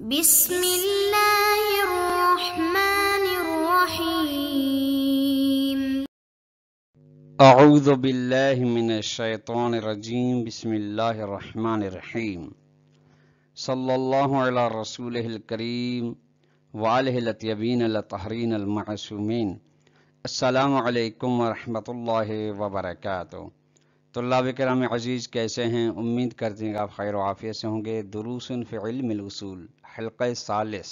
بسم الله الرحمن الرحيم أعوذ بالله من الشيطان الرجيم بسم الله الرحمن الرحيم صلى الله على رسوله الكريم وآله الأطيبين الطاهرين المعصومين السلام عليكم ورحمة الله وبركاته تو اللہ کرام عزیز کیسے ہیں امید کرتے ہیں کہ آپ خیر و عافیہ سے ہوں گے دروس فی علم الاصول حلقہ سالس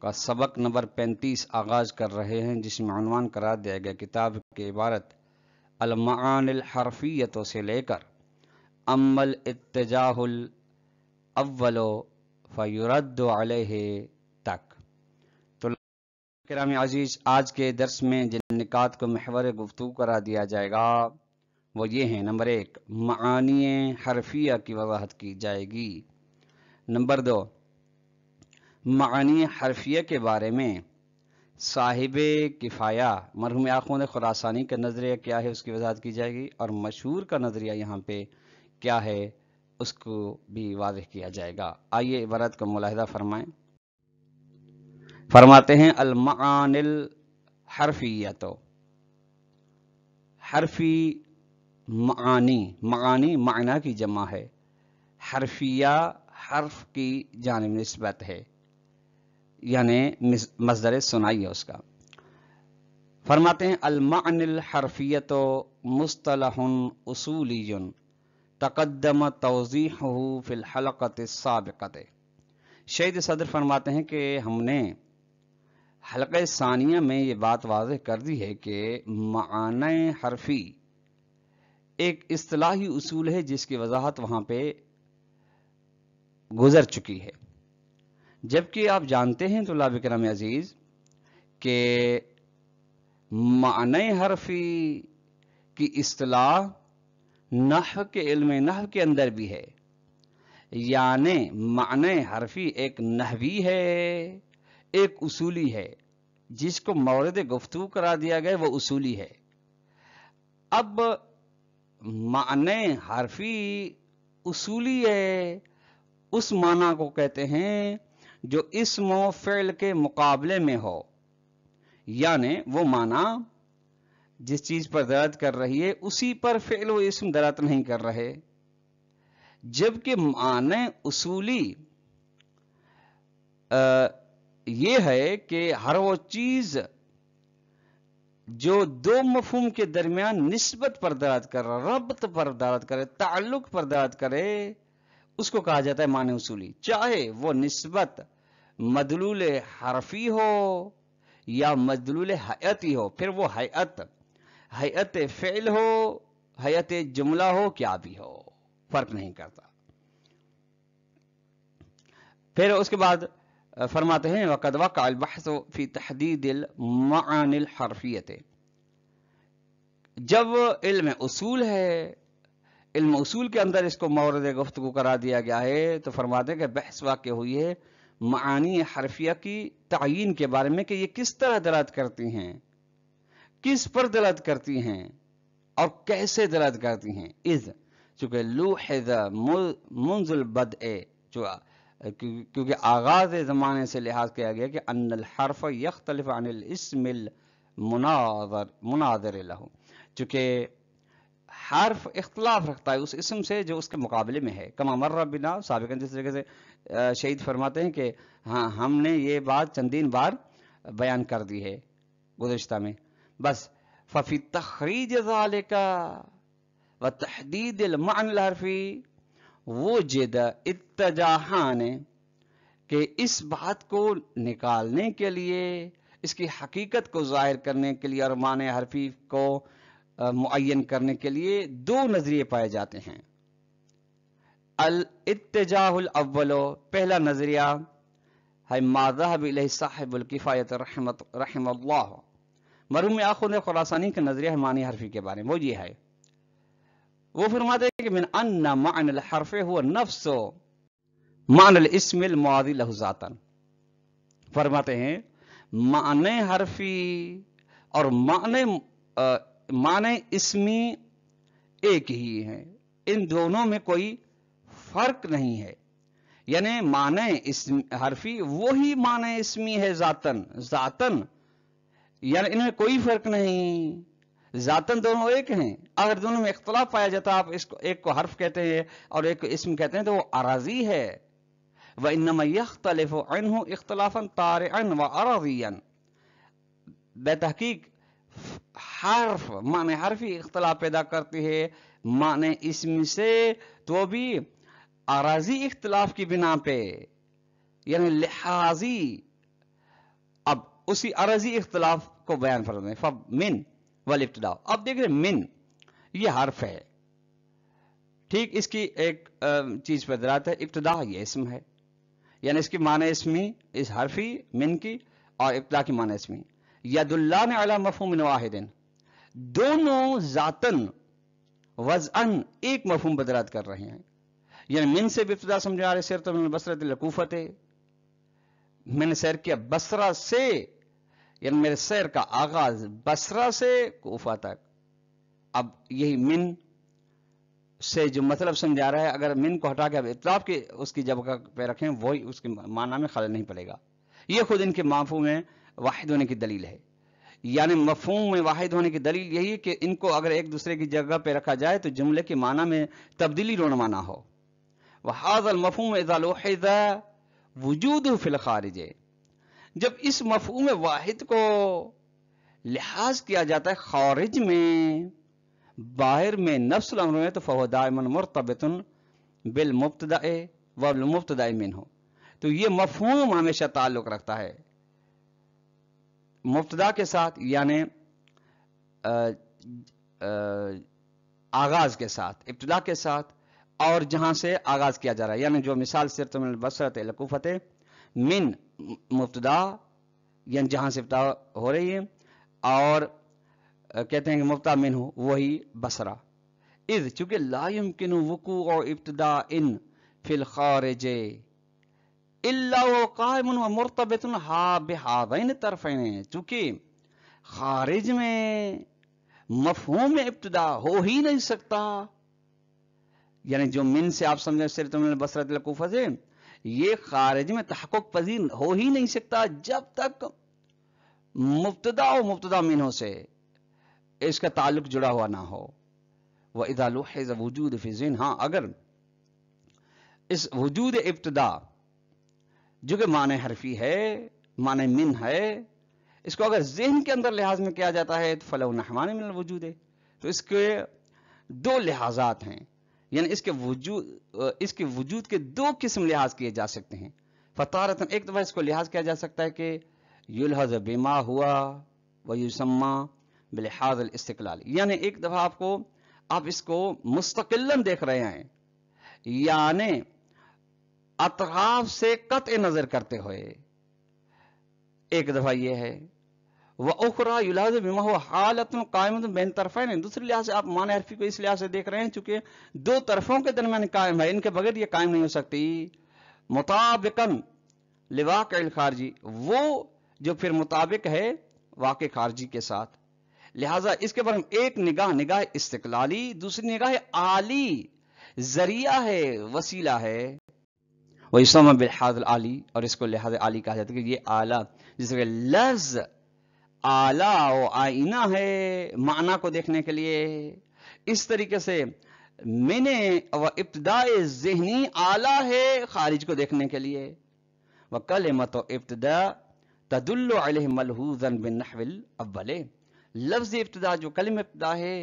کا سبق نمبر پینتیس آغاز کر رہے ہیں جس میں عنوان کرا دیا گیا کتاب کے عبارت المعان الحرفیتوں سے لے کر امل فیرد علیہ تک کرام عزیز آج کے درس میں جن نکات کو محور گفتگو کرا دیا جائے گا وہ یہ ہیں نمبر ایک معانی حرفیہ کی وضاحت کی جائے گی نمبر دو معانی حرفیہ کے بارے میں صاحب کفایہ مرحوم آخون خراسانی کا نظریہ کیا ہے اس کی وضاحت کی جائے گی اور مشہور کا نظریہ یہاں پہ کیا ہے اس کو بھی واضح کیا جائے گا آئیے عبارت کا ملاحدہ فرمائیں فرماتے ہیں المعان الحرفیہ تو حرفی معانی معانی معنی کی جمع ہے حرفیہ حرف کی جانب نسبت ہے یعنی مصدر سنائی ہے اس کا فرماتے ہیں المعن الحرفیت و اصولی تقدم توزی فی الحلقت السابقت شہید صدر فرماتے ہیں کہ ہم نے حلقہ ثانیہ میں یہ بات واضح کر دی ہے کہ معنی حرفی ایک اصطلاحی اصول ہے جس کی وضاحت وہاں پہ گزر چکی ہے جبکہ آپ جانتے ہیں تو لابکر عزیز کہ معنی حرفی کی اصطلاح نح کے علم نح کے اندر بھی ہے یعنی معنی حرفی ایک نحوی ہے ایک اصولی ہے جس کو مورد گفتگو کرا دیا گیا وہ اصولی ہے اب معنی حرفی اصولی ہے اس معنی کو کہتے ہیں جو اسم و فعل کے مقابلے میں ہو یعنی وہ معنی جس چیز پر درد کر رہی ہے اسی پر فعل و اسم درد نہیں کر رہے جبکہ معنی اصولی یہ ہے کہ ہر وہ چیز جو دو مفہوم کے درمیان نسبت پر درد کر ربط پر درد کرے تعلق پر درد کرے اس کو کہا جاتا ہے معنی اصولی چاہے وہ نسبت مدلول حرفی ہو یا مدلول حیعتی ہو پھر وہ حیت حیت فعل ہو حیت جملہ ہو کیا بھی ہو فرق نہیں کرتا پھر اس کے بعد فرماتے ہیں وقد وقع البحث فی تحدید الحرفیت جب علم اصول ہے علم اصول کے اندر اس کو مورد گفتگو کرا دیا گیا ہے تو فرماتے ہیں کہ بحث واقع ہوئی ہے معانی حرفیہ کی تعین کے بارے میں کہ یہ کس طرح دلت کرتی ہیں کس پر دلت کرتی ہیں اور کیسے دلت کرتی ہیں چونکہ لوحظ منزل بد اے کیونکہ آغاز زمانے سے لحاظ کیا گیا کہ ان الحرف یختلف عن الاسم المناظر مناظر چونکہ حرف اختلاف رکھتا ہے اس اسم سے جو اس کے مقابلے میں ہے کما بنا سابقا جس طریقے سے شہید فرماتے ہیں کہ ہاں ہم نے یہ بات چندین بار بیان کر دی ہے گزشتہ میں بس ففی تخریج تخریجال و تحدید وہ جد اتجان کہ اس بات کو نکالنے کے لیے اس کی حقیقت کو ظاہر کرنے کے لیے اور معنی حرفی کو معین کرنے کے لیے دو نظریے پائے جاتے ہیں الاتجاہ الاول پہلا نظریہ ہے الیہ صاحب القفایت رحم اللہ مرحوم آخر خراسانی کا نظریہ معنی حرفی کے بارے میں وہ یہ ہے وہ فرماتے ہیں کہ من ان معنی الحرف ہوا نفس معنی الاسم المعادی لہو ذاتا فرماتے ہیں معنی حرفی اور معنی معنی اسمی ایک ہی ہیں ان دونوں میں کوئی فرق نہیں ہے یعنی معنی حرفی وہی معنی اسمی ہے ذاتن ذاتن یعنی انہیں کوئی فرق نہیں ہے ذاتن دونوں ایک ہیں اگر دونوں میں اختلاف پایا جاتا آپ اس کو ایک کو حرف کہتے ہیں اور ایک کو اسم کہتے ہیں تو وہ اراضی ہے بے تحقیق حرف معنی حرفی اختلاف پیدا کرتی ہے معنی اسم سے تو بھی اراضی اختلاف کی بنا پہ یعنی لحاظی اب اسی اراضی اختلاف کو بیان فرمائیں دیں مین ولفت داؤ اب دیکھ رہے من یہ حرف ہے ٹھیک اس کی ایک چیز پہ درات ہے ابتدا یہ اسم ہے یعنی اس کی معنی اسمی اس حرفی من کی اور ابتدا کی معنی اسمی ید اللہ نے علی مفہوم واحد دونوں ذاتن وزن ایک مفہوم بدرات کر رہے ہیں یعنی من سے بھی ابتدا سمجھا رہے سیر تو من بسرت لکوفت ہے من سیر کیا بسرہ سے یعنی میرے سیر کا آغاز بسرا سے کوفہ تک اب یہی من سے جو مطلب سمجھا رہا ہے اگر من کو ہٹا کے اب اطلاف کے اس کی جگہ پہ رکھیں وہی اس کے معنی میں خلل نہیں پڑے گا یہ خود ان کے معفو میں واحد ہونے کی دلیل ہے یعنی مفہوم میں واحد ہونے کی دلیل یہی ہے کہ ان کو اگر ایک دوسرے کی جگہ پہ رکھا جائے تو جملے کے معنی میں تبدیلی رونما نہ ہو وہ حاضل مفہوم ضلع وجود فلخارج جب اس مفہوم واحد کو لحاظ کیا جاتا ہے خارج میں باہر میں نفس الامر میں تو فہو فہدائے بالمبتدائے والمبتدائے من ہو تو یہ مفہوم ہمیشہ تعلق رکھتا ہے مبتدا کے ساتھ یعنی آغاز کے ساتھ ابتدا کے ساتھ اور جہاں سے آغاز کیا جا رہا ہے یعنی جو مثال من البصرت الکوفت من مفتدا یعنی جہاں سے ابتدا ہو رہی ہے اور کہتے ہیں کہ مبتا من ہو وہی بسرا چونکہ لائم وقوع اور ابتدا ان فی الخارج الا و قائم مرتبط ہا فل طرفین چونکہ خارج میں مفہوم میں ابتدا ہو ہی نہیں سکتا یعنی جو من سے آپ سمجھیں صرف بسرت سے فزے یہ خارج میں تحقق پذیر ہو ہی نہیں سکتا جب تک مبتدا و مبتدا مینوں سے اس کا تعلق جڑا ہوا نہ ہو وہ ادالویز وجود فضین ہاں اگر اس وجود ابتدا جو کہ معنی حرفی ہے معنی من ہے اس کو اگر ذہن کے اندر لحاظ میں کیا جاتا ہے تو فلاح نحمان من الوجود ہے تو اس کے دو لحاظات ہیں یعنی اس کے وجود اس کے وجود کے دو قسم لحاظ کیے جا سکتے ہیں فطارت ایک دفعہ اس کو لحاظ کیا جا سکتا ہے کہ ہوا و بلحاظ یعنی ایک دفعہ آپ کو آپ اس کو مستقل دیکھ رہے ہیں یعنی اطراف سے قطع نظر کرتے ہوئے ایک دفعہ یہ ہے و اخرا یلاز بما حالت بین طرفین دوسری لحاظ سے کو اس لحاظ سے دیکھ رہے ہیں چونکہ دو طرفوں کے درمیان قائم ہے ان کے بغیر یہ قائم نہیں ہو سکتی لواقع الخارجی وہ جو پھر مطابق ہے واقع خارجی کے ساتھ لہذا اس کے بارے میں ایک نگاہ نگاہ استقلالی دوسری نگاہ عالی ذریعہ ہے وسیلہ ہے وہ اسلام میں العالی اور اس کو کہا جاتا ہے کہ یہ اعلیٰ جس کے لفظ آلہ و آئینہ ہے معنی کو دیکھنے کے لیے اس طریقے سے میں نے ابتدا ذہنی آلہ ہے خارج کو دیکھنے کے لیے وہ کل مت و ابتدا تدل علیہ ملحوظن بن نحول اول لفظ ابتدا جو کلم ابتدا ہے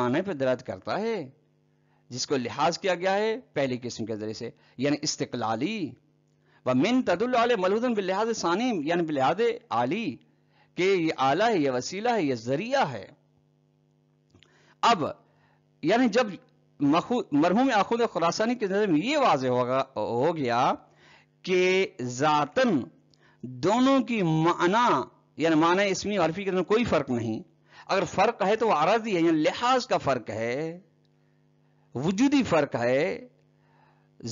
معنی پہ درد کرتا ہے جس کو لحاظ کیا گیا ہے پہلی قسم کے ذریعے سے یعنی استقلالی و من تدل علیہ ملحوظن بن لحاظ ثانی یعنی بلحاظ عالی کہ یہ آلہ ہے یہ وسیلہ ہے یہ ذریعہ ہے اب یعنی جب مرحوم آخود خراسانی کے نظر میں یہ واضح ہو گیا کہ ذاتن دونوں کی معنی یعنی معنی اسمی اور کوئی فرق نہیں اگر فرق ہے تو وہ عرضی ہے یعنی لحاظ کا فرق ہے وجودی فرق ہے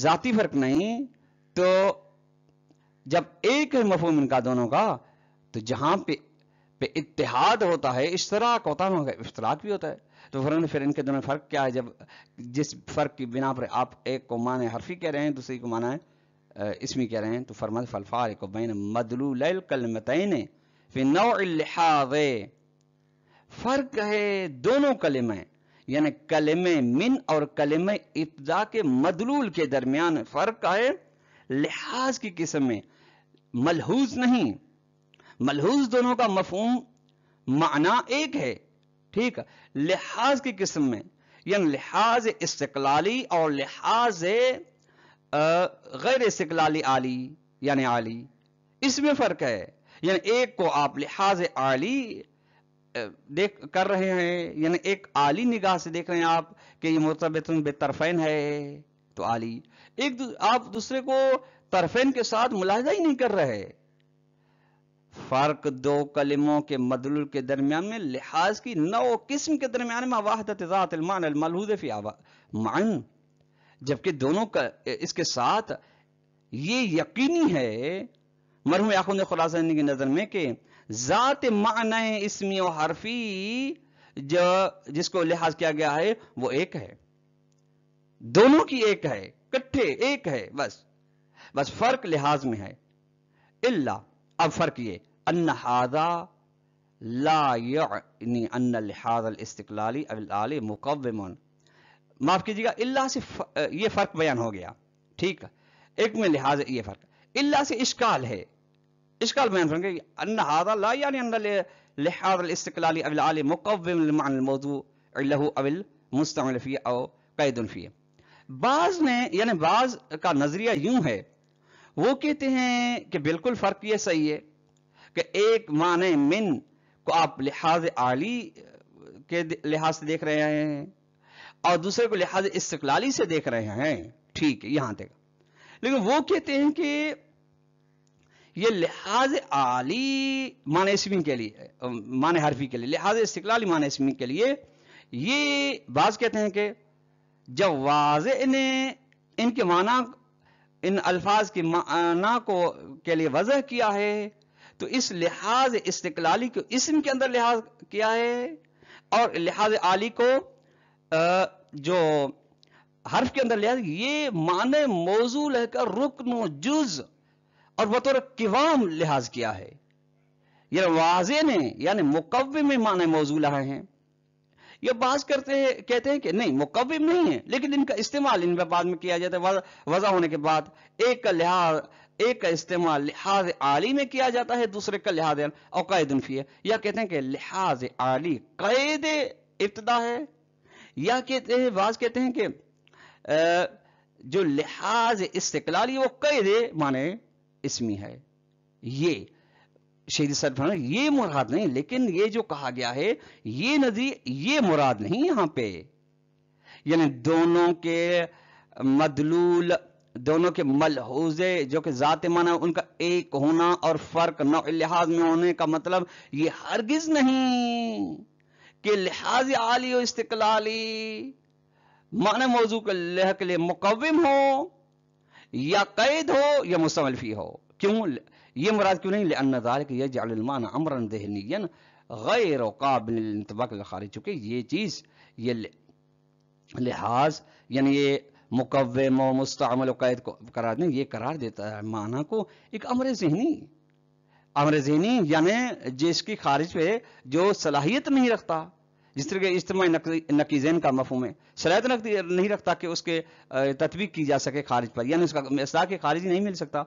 ذاتی فرق نہیں تو جب ایک ہے مفہوم ان کا دونوں کا تو جہاں پہ پہ اتحاد ہوتا ہے اشتراک ہوتا ہے اشتراک بھی ہوتا ہے تو فرن پھر ان کے دونوں فرق کیا ہے جب جس فرق کی بنا پر آپ ایک کو مانے حرفی کہہ رہے ہیں دوسری کو مانا ہے اسمی کہہ رہے ہیں تو فرمد فلفار کو بین فرق ہے دونوں کلم یعنی کلم من اور کلم ابتدا کے مدلول کے درمیان فرق ہے لحاظ کی قسم میں ملحوظ نہیں ملحوظ دونوں کا مفہوم معنی ایک ہے ٹھیک لحاظ کی قسم میں یعنی لحاظ استقلالی اور لحاظ غیر استقلالی علی یعنی عالی اس میں فرق ہے یعنی ایک کو آپ لحاظ عالی دیکھ کر رہے ہیں یعنی ایک عالی نگاہ سے دیکھ رہے ہیں آپ کہ یہ محتبے بے طرفین ہے تو عالی ایک دو آپ دوسرے کو طرفین کے ساتھ ملاحظہ ہی نہیں کر رہے فرق دو کلموں کے مدلول کے درمیان میں لحاظ کی نو قسم کے درمیان میں واحدت ذات آبا معن جبکہ دونوں اس کے ساتھ یہ یقینی ہے مرحوم یا خلاصہ خلا کی نظر میں کہ ذات معنی اسمی و حرفی جو جس کو لحاظ کیا گیا ہے وہ ایک ہے دونوں کی ایک ہے کٹھے ایک ہے بس بس فرق لحاظ میں ہے اللہ اب فرق یہ ان حاضا لا یعنی ان لحاظ الاستقلالی اب العالی مقومن معاف کیجیے گا اللہ سے ف... یہ فرق بیان ہو گیا ٹھیک ایک میں لحاظ یہ فرق اللہ سے اشکال ہے اشکال بیان فرق ان حاضا لا یعنی ان لحاظ الاستقلالی اب العالی مقومن المعنی الموضوع الہو او المستعمل فی او قید فی بعض نے یعنی بعض کا نظریہ یوں ہے وہ کہتے ہیں کہ بالکل فرق یہ صحیح ہے کہ ایک معنی من کو آپ لحاظ عالی کے لحاظ سے دیکھ رہے ہیں اور دوسرے کو لحاظ استقلالی سے دیکھ رہے ہیں ٹھیک ہے یہاں تک لیکن وہ کہتے ہیں کہ یہ لحاظ عالی معنی اسمی کے لیے معنی حرفی کے لیے لحاظ استقلالی معنی اسمی کے لیے یہ بعض کہتے ہیں کہ جب واضح نے ان کے معنی ان الفاظ کی معنی کو کے لیے وضع کیا ہے تو اس لحاظ استقلالی کو اسم کے اندر لحاظ کیا ہے اور لحاظ عالی کو جو حرف کے اندر لحاظ یہ معنی موضوع لے کر رکن و جز اور بطور قوام لحاظ کیا ہے یہ واضح نے یعنی مقوم میں معنی موضوع ہیں بعض کرتے ہیں کہتے ہیں کہ نہیں مقوم نہیں ہے لیکن ان کا استعمال ان میں بعد میں کیا جاتا ہے وضع ہونے کے بعد ایک کا لحاظ ایک کا استعمال لحاظ عالی میں کیا جاتا ہے دوسرے کا لحاظ اور قاعد انفی ہے یا کہتے ہیں کہ لحاظ عالی قید ابتدا ہے یا کہتے ہیں بعض کہتے ہیں کہ جو لحاظ استقلالی وہ قید مانے اسمی ہے یہ شہدی صدر یہ مراد نہیں لیکن یہ جو کہا گیا ہے یہ ندی یہ مراد نہیں یہاں پہ یعنی دونوں کے مدلول دونوں کے ملحوظے جو کہ ذات ان کا ایک ہونا اور فرق لحاظ میں ہونے کا مطلب یہ ہرگز نہیں کہ لحاظ عالی و استقلالی معنی موضوع کے لہ کے لیے مقوم ہو یا قید ہو یا مستملفی ہو کیوں یہ مراد کیوں نہیں لأن ذلك يجعل المعنى امرا ذهنيا غیر قابل للانطباق خارج چونکہ یہ چیز یہ لحاظ یعنی یہ مقوم و مستعمل و قید کو قرار دیں یہ قرار دیتا ہے معنی کو ایک امر ذہنی امر ذہنی یعنی جس کی خارج پہ جو صلاحیت نہیں رکھتا جس طرح کے اجتماعی نقی ذہن کا مفہوم ہے صلاحیت نہیں رکھتا کہ اس کے تطبیق کی جا سکے خارج پر یعنی اس کا اصلاح کے خارج نہیں مل سکتا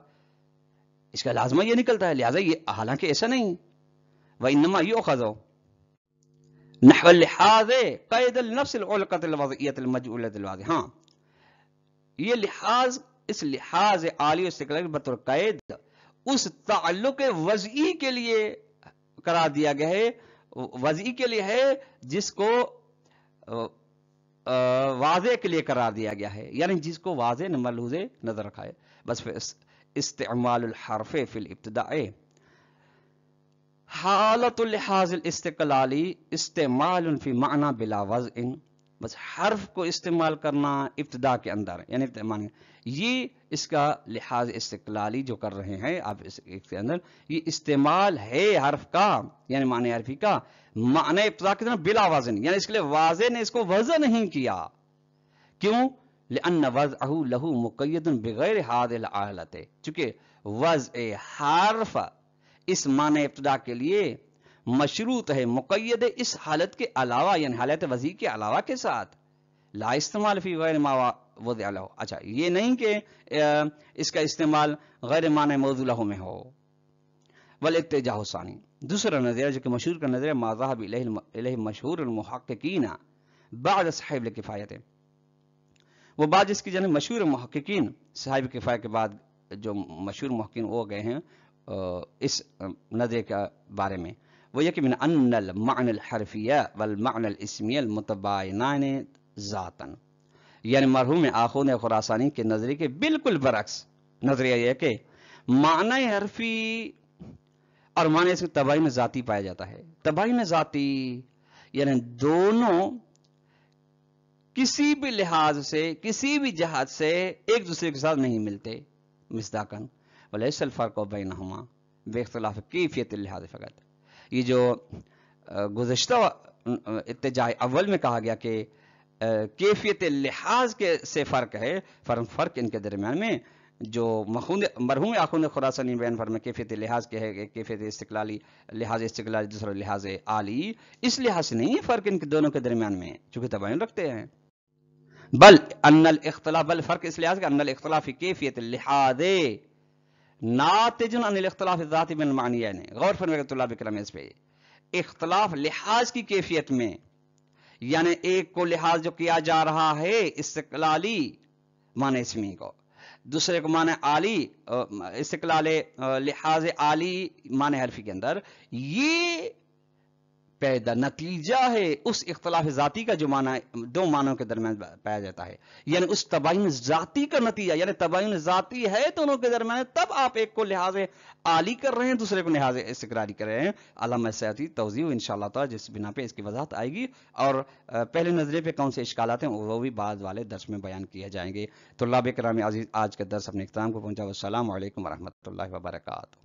اس کا لازمہ یہ نکلتا ہے لہذا یہ حالانکہ ایسا نہیں وہ انما یو خزو لحاظ قید النفس العلقت الوضعیت المجعولت الواضح ہاں یہ لحاظ اس لحاظ عالی و سکلر بطر قید اس تعلق وضعی کے لیے کرا دیا گیا ہے وضعی کے لیے ہے جس کو واضح کے لیے کرا دیا گیا ہے یعنی جس کو واضح نہ ملحوظ نظر رکھا ہے بس پھر استعمال الحرف فی الابتداء حالت الحاظ الاستقلالی استعمال فی معنی بلا وضع بس حرف کو استعمال کرنا ابتدا کے اندر یعنی معنی یہ اس کا لحاظ استقلالی جو کر رہے ہیں آپ اس کے اندر یہ استعمال ہے حرف کا یعنی معنی حرفی کا معنی ابتدا کے اندر بلا وزن یعنی اس کے لئے واضح نے اس کو وضع نہیں کیا کیوں لأن وضعه له مقید حرف اس معنی ابتدا کے لیے مشروط ہے مقید اس حالت کے علاوہ یعنی حالت وضعی کے علاوہ کے ساتھ لا استعمال فی غیر ما وضع اچھا یہ نہیں کہ اس کا استعمال غیر معنی موضوع لہو میں ہو والاتجاہ ثانی دوسرا نظریہ جو کہ مشہور کا نظر الہی مشہور المحققین بعد صاحب لکفایت ہے وہ بات جس کی جنہیں مشہور محققین صاحب کفایہ کے بعد جو مشہور محققین ہو گئے ہیں اس نظر کے بارے میں وہ یہ کہ من ان المعن الحرفیہ والمعن الاسمی المتباینان ذاتن یعنی مرہوم آخون خراسانی کے نظریے کے بالکل برعکس نظریہ یہ کہ معنی حرفی اور معنی اس کے تباہی میں ذاتی پایا جاتا ہے تباہی میں ذاتی یعنی دونوں کسی بھی لحاظ سے کسی بھی جہاد سے ایک دوسرے کے ساتھ نہیں ملتے مسدا کن بولے سل بین ہما بے اختلاف کیفیت لحاظ فقط یہ جو گزشتہ اتجاع اول میں کہا گیا کہ کیفیت لحاظ کے سے فرق ہے فرم فرق ان کے درمیان میں جو مخون مرحوم آخون خراسانی بین فرم کیفیت لحاظ کے ہے کہ کیفیت لحاظ استقلالی دوسرا لحاظ عالی اس لحاظ سے نہیں ہے فرق ان کے دونوں کے درمیان میں چونکہ تو رکھتے ہیں بل ان الاختلاف بل فرق اس لحاظ کا ان الاختلاف کیفیت لحاظ ناتج الاختلاف من غور فرمائے طلاب کرام اس پہ اختلاف لحاظ کی کیفیت میں یعنی ایک کو لحاظ جو کیا جا رہا ہے استقلالی معنی اسمی کو دوسرے کو معنی آلی استقلال لحاظ عالی معنی حرفی کے اندر یہ پیدا نتیجہ ہے اس اختلاف ذاتی کا جو معنی دو معنوں کے درمیان پایا جاتا ہے یعنی اس تباین ذاتی کا نتیجہ یعنی تباین ذاتی ہے دونوں کے درمیان تب آپ ایک کو لحاظ عالی کر رہے ہیں دوسرے کو لحاظ استقراری کر رہے ہیں علامہ سیاتی توضیع ان شاء اللہ تعالیٰ جس بنا پہ اس کی وضاحت آئے گی اور پہلے نظرے پہ کون سے اشکالات ہیں وہ بھی بعد والے درس میں بیان کیے جائیں گے تو اللہ عزیز آج کے درس اپنے اختتام کو پہنچا السلام علیکم ورحمۃ اللہ وبرکاتہ